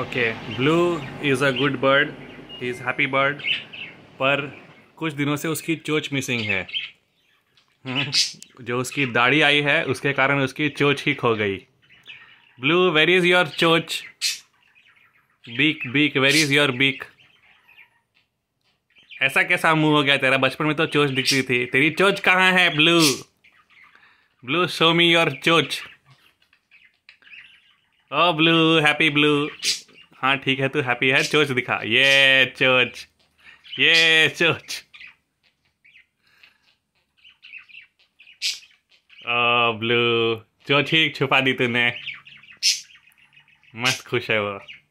okay blue is a good bird he is happy bird पर कुछ दिनों से उसकी चोच मिसिंग है जो उसकी दाढ़ी आई है उसके कारण उसकी चोच ही खो गई ब्लू वेर इज़ योर चोच beak beak where is your beak ऐसा कैसा मुंह हो गया तेरा बचपन में तो चोच दिखती थी तेरी चोच कहाँ है blue blue show me your चोच ओ ब्लू हैप्पी ब्लू हाँ ठीक है तू हैप्पी है चोच दिखा ये चोच ये चोच ओ ब्लू चोच ही छुपा दी तूने मस्त खुश है वो